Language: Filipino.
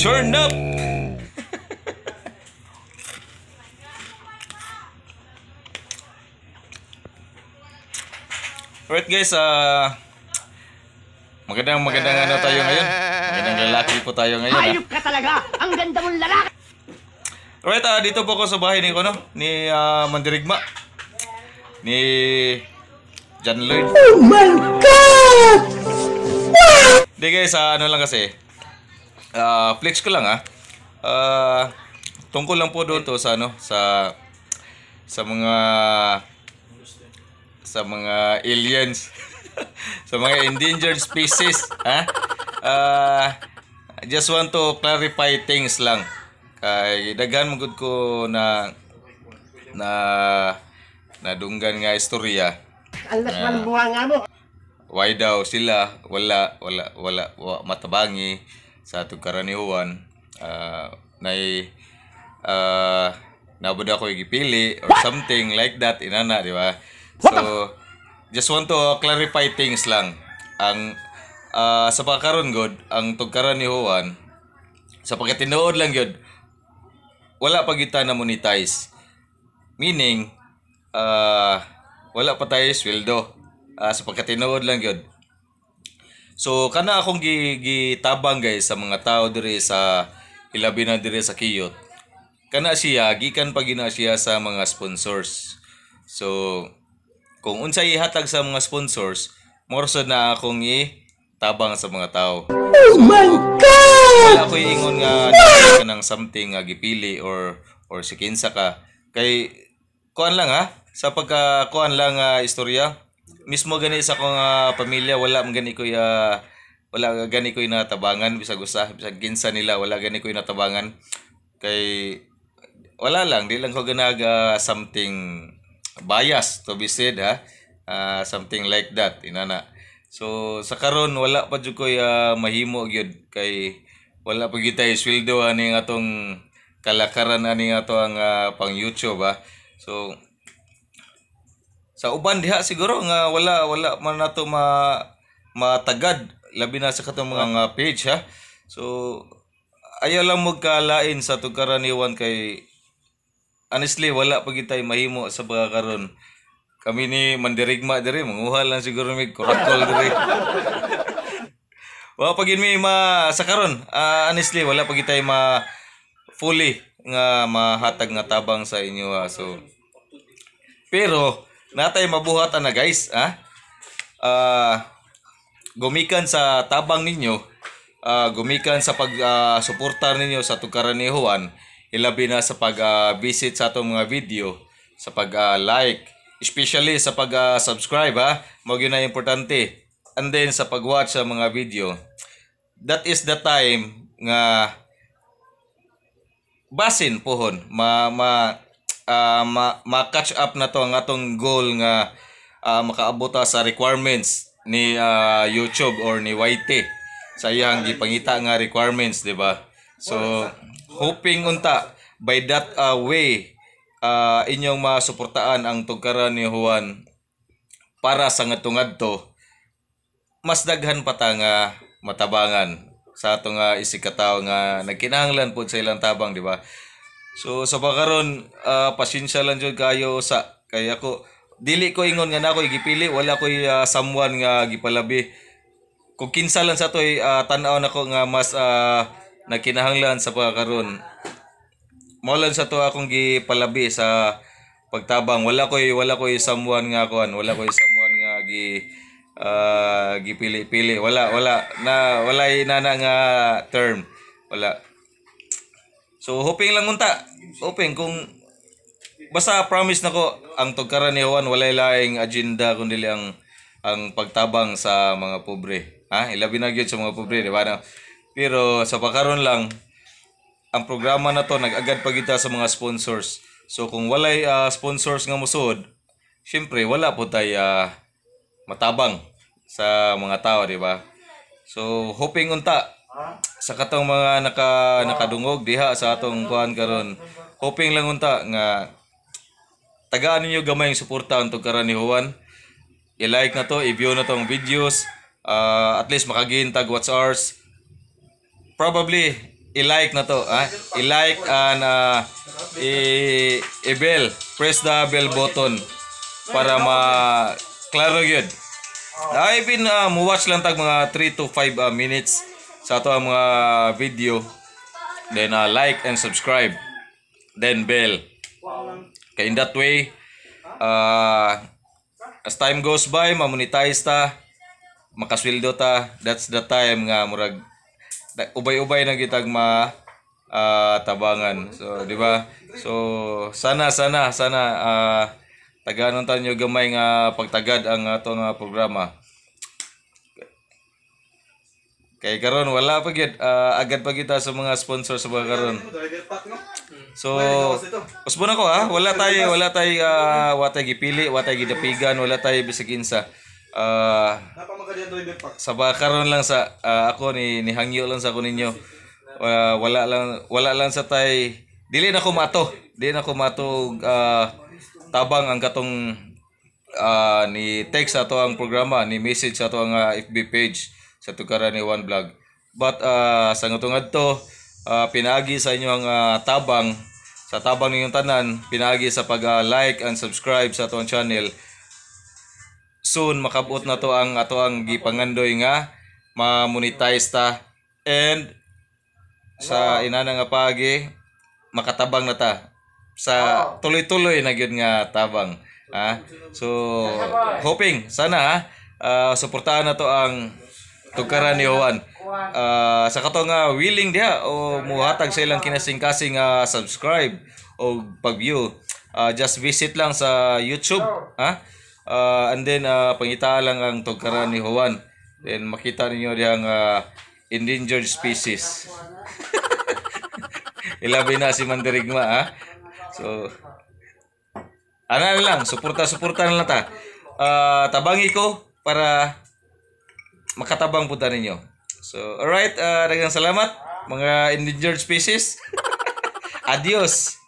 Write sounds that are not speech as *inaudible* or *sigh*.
Turn up! Alright guys, ah... Uh, Magandang magandang ano tayo ngayon. Magandang lalaki po tayo ngayon. Hayop ah. ka talaga. Ang ganda mong lalaki. Alright, uh, dito po ako sa bahay ni ko ano, ni uh, Mandirigma. Ni John Lloyd. Oh my god. Hindi guys, uh, ano lang kasi uh, flex ko lang ah. Uh, tungkol lang po doon to sa ano sa sa mga sa mga aliens *laughs* sa mga endangered species ha uh, just want to clarify things lang kay daghan mo ko na na nadunggan nga istorya alas why daw sila wala wala wala, wala matabangi sa atong karaniwan uh, ah, na uh, ah, nabod ako igipili or What? something like that inana di ba so just want to clarify things lang ang uh, sa pagkaron god ang tugkaran ni Juan sa pagkatinood lang god wala pa kita na monetize meaning uh, wala pa tayo sweldo uh, sa pagkatinood lang god So kana akong gi, gitabang guys sa mga tao diri sa ilabi na diri sa Kiyot. Kana siya gikan pa siya sa mga sponsors. So kung unsay ihatag sa mga sponsors, morso na akong i tabang sa mga tao. Oh my god. Wala ko ingon nga ka ng something nga gipili or or si kinsa ka kay kuan lang ha sa pagka kuan lang uh, istorya mismo gani sa akong uh, pamilya wala man gani ko uh, ah, wala gani ko natabangan bisag usa bisag ginsa nila wala gani ko natabangan kay wala lang di lang ko ganaga ah, something bias to be said ha uh, something like that inana so sa karon wala pa jud ko uh, mahimo gyud kay wala pa gyud tay sweldo ani atong kalakaran ani ato ang uh, pang YouTube ha so sa uban diha siguro nga wala wala man nato ma matagad labi na sa katong mga nga page ha. So ayaw lang magkalain sa tugkaraniwan kay honestly wala pa gitay mahimo sa pagkakaron. Kami ni mandirigma diri manguha lang siguro mig kurakol diri. *laughs* wa pa gid ma sa karon. Uh, honestly wala pa gitay ma fully nga mahatag nga tabang sa inyo ha. So pero natay mabuhat na guys, ha? Uh, gumikan sa tabang ninyo, uh, gumikan sa pag-suportar ah, ninyo sa tugkaranihuan, ilabi na sa pag-visit uh, sa atong mga video, sa pag-like, uh, especially sa pag-subscribe, uh, ha? Mawag yun na importante. And then sa pag-watch sa mga video. That is the time nga basin pohon ma, ma uh, ma- ma-catch up na to ang atong goal nga uh, makaabot sa requirements ni uh, YouTube or ni YT sa iyang gipangita nga requirements di ba so hoping unta by that uh, way uh, inyong masuportaan ang tugkaran ni Juan para sa ngatungad to mas daghan pa ta nga matabangan sa ato nga isikataw nga nagkinahanglan po sa ilang tabang di ba So sa pagkaron uh, ah, pasensya lang jud kayo sa kay ako dili ko ingon nga na ako igipili, wala ko uh, ah, someone nga gipalabi. Kung kinsa lang sa to, uh, ah, tan-aw nako nga mas uh, nagkinahanglan sa pagkaron. Mao lang sa to akong gipalabi sa pagtabang wala koy wala koy someone nga kuan wala koy someone nga gi uh, gipili-pili wala wala na wala na nga term wala So hoping lang unta. Hoping kung basta promise nako ang ni Juan walay laing agenda kundi ang ang pagtabang sa mga pobre. Ha? Ilabi na gyud sa mga pobre, di ba? Pero sa pagkaron lang ang programa na to nagagad pa kita sa mga sponsors. So kung walay uh, sponsors nga musod, syempre wala po tay uh, matabang sa mga tao, di ba? So hoping unta sa katong mga naka nakadungog diha sa atong kuan karon hoping lang unta nga tagaan ninyo gamay ang suporta antog karon ni Juan i-like na to i-view na tong videos uh, at least makagintag what's ours probably i-like na to ah i-like and uh, i-bell press the bell button para ma klaro gyud I've been uh, ah, mo watch lang tag mga 3 to 5 uh, minutes sa ato ang mga video. Then uh, like and subscribe. Then bell. Kay in that way, uh, as time goes by, mamonetize ta, makasweldo ta. That's the time nga murag ubay-ubay na kitag ma uh, tabangan. So, di ba? So, sana sana sana uh, taganon tanyo gamay nga pagtagad ang atong uh, programa. Kay karon wala pa gid uh, ah, agad pa kita sa mga sponsor sa mga karon. So usbon na ko ha, wala tay wala tay uh, ah, watay gipili, watay gidapigan, wala tay bisag insa. Uh, ah, sa mga lang sa uh, ako ni ni hangyo lang sa ko ninyo. Uh, wala lang wala lang sa tay dili na ko mato. Dili na ko mato uh, tabang ang katong uh, ni text ato ang programa, ni message ato ang uh, FB page sa tukaran ni One Vlog. But uh, sa ngutungad to, uh, ah, pinagi sa inyo ang uh, tabang, sa tabang ninyong tanan, pinagi sa pag-like uh, and subscribe sa atong channel. Soon, makabot na to ang ato ang gipangandoy nga, ma-monetize ta. And sa inana nga pagi, makatabang na ta sa tuloy-tuloy na gyud nga tabang ha so hoping sana ha uh, suportahan na to ang tugkaran ni Juan. Uh, ah, sa kato nga ah, willing diha o muhatag sa ilang kinasing nga uh, subscribe o pag-view. Uh, just visit lang sa YouTube, ha? Uh, and then uh, pangita lang ang tugkaran ni Juan. Then makita ninyo diyang uh, endangered species. *laughs* Ilabi na si Mandirigma, ha? So, ana ano lang, suporta-suporta na ta. Uh, tabangi ko para makatabang po punta ninyo. So, alright. Uh, Dagang salamat. Mga endangered species. *laughs* Adios.